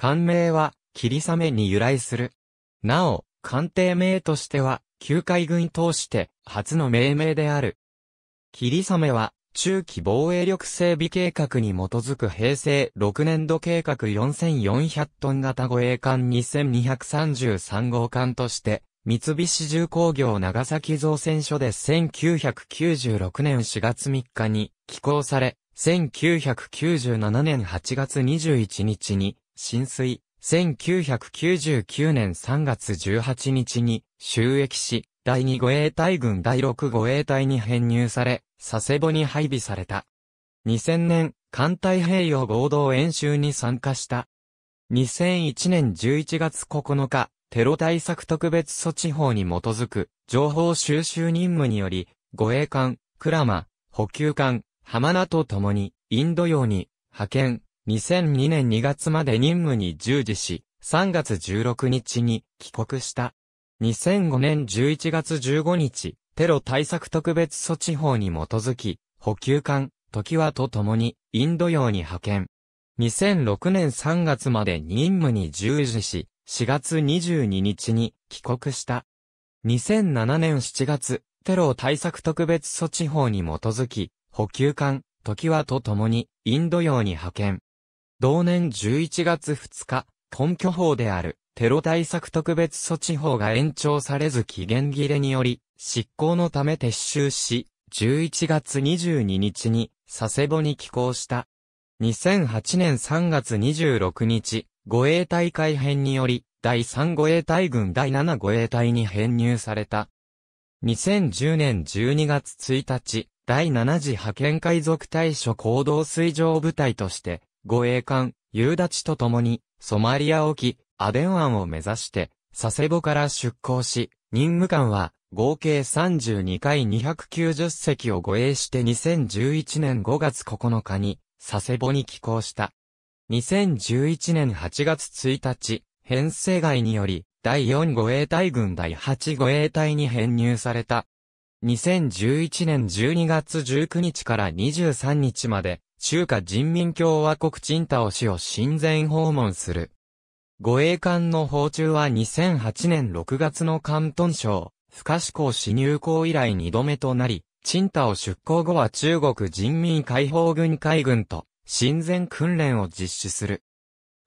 官名は、霧雨に由来する。なお、官邸名としては、旧海軍通して初の命名である。霧雨は、中期防衛力整備計画に基づく平成6年度計画4400トン型護衛艦2233号艦として、三菱重工業長崎造船所で1996年4月3日に寄港され、1997年8月21日に浸水、1999年3月18日に収益し、第2護衛隊軍第6護衛隊に編入され、佐世保に配備された。2000年、艦隊兵用合同演習に参加した。2001年11月9日、テロ対策特別措置法に基づく、情報収集任務により、護衛艦、クラマ、補給艦、浜名と共に、インド洋に、派遣、2002年2月まで任務に従事し、3月16日に帰国した。2005年11月15日、テロ対策特別措置法に基づき、補給艦、時はと共に、インド洋に派遣。2006年3月まで任務に従事し、4月22日に帰国した。2007年7月、テロ対策特別措置法に基づき、補給艦、時はと共に、インド洋に派遣。同年11月2日、根拠法であるテロ対策特別措置法が延長されず期限切れにより、執行のため撤収し、11月22日に佐世保に寄港した。2008年3月26日、護衛隊改編により、第3護衛隊軍第7護衛隊に編入された。2010年12月1日、第7次派遣海賊対処行動水上部隊として、護衛艦、夕立と共に、ソマリア沖、アデン湾を目指して、佐世保から出港し、任務艦は、合計32回290隻を護衛して2011年5月9日に、佐世保に寄港した。2011年8月1日、編成外により、第4護衛隊軍第8護衛隊に編入された。2011年12月19日から23日まで、中華人民共和国チン市を親善訪問する。護衛艦の訪中は2008年6月の関東省、不可思考市入港以来2度目となり、チン出港後は中国人民解放軍海軍と親善訓練を実施する。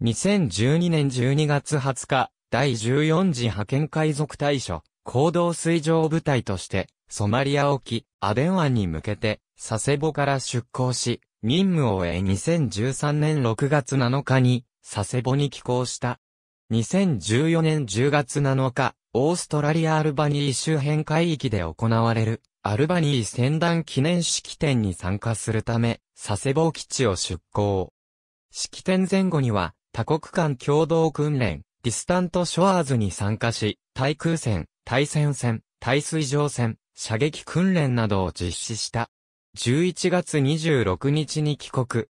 2012年12月20日、第14次派遣海賊対処、行動水上部隊として、ソマリア沖、アデン湾に向けて、佐世保から出港し、任務を終え2013年6月7日に佐世保に寄港した。2014年10月7日、オーストラリア・アルバニー周辺海域で行われる、アルバニー船団記念式典に参加するため、佐世保基地を出港。式典前後には、多国間共同訓練、ディスタントショアーズに参加し、対空戦、対戦戦、対水上戦、射撃訓練などを実施した。11月26日に帰国。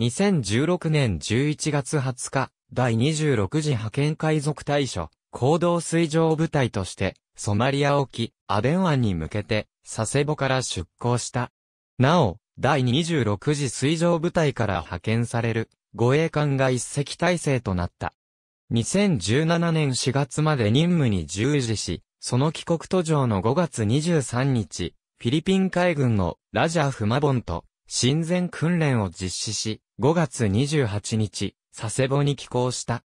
2016年11月20日、第26次派遣海賊対処、行動水上部隊として、ソマリア沖、アデン湾に向けて、佐世保から出港した。なお、第26次水上部隊から派遣される、護衛艦が一隻体制となった。2017年4月まで任務に従事し、その帰国途上の5月23日、フィリピン海軍のラジャーフマボンと親善訓練を実施し、5月28日、佐世保に寄港した。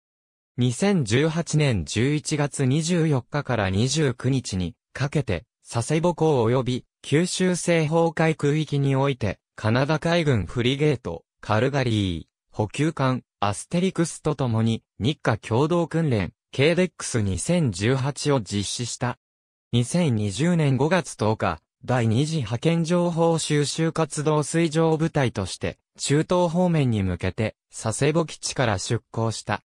2018年11月24日から29日にかけて、佐世保港及び九州西方海空域において、カナダ海軍フリゲート、カルガリー、補給艦、アステリクスと共に、日華共同訓練、KDEX2018 を実施した。2020年5月10日、第二次派遣情報収集活動水上部隊として、中東方面に向けて、佐世保基地から出港した。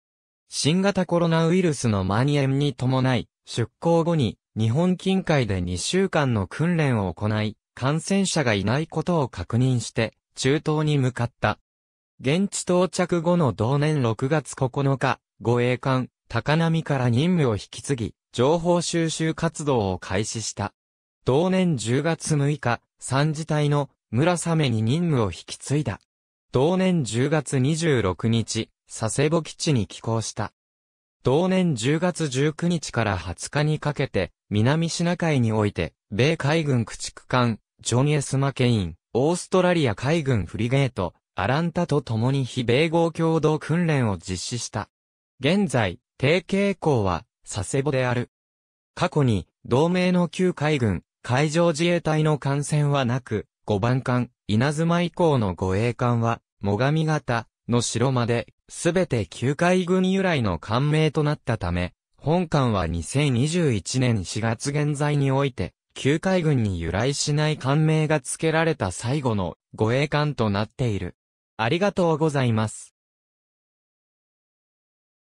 新型コロナウイルスの蔓延に伴い、出港後に、日本近海で2週間の訓練を行い、感染者がいないことを確認して、中東に向かった。現地到着後の同年6月9日、護衛艦、高波から任務を引き継ぎ、情報収集活動を開始した。同年10月6日、三次隊の村雨に任務を引き継いだ。同年10月26日、佐世保基地に寄港した。同年10月19日から20日にかけて、南シナ海において、米海軍駆逐艦、ジョン・エス・マケイン、オーストラリア海軍フリゲート、アランタと共に非米合共同訓練を実施した。現在、定型向は、佐世保である。過去に、同盟の旧海軍、海上自衛隊の艦船はなく、5番艦、稲妻以降の護衛艦は、最上型の城まで、すべて旧海軍由来の艦名となったため、本艦は2021年4月現在において、旧海軍に由来しない艦名が付けられた最後の護衛艦となっている。ありがとうございます。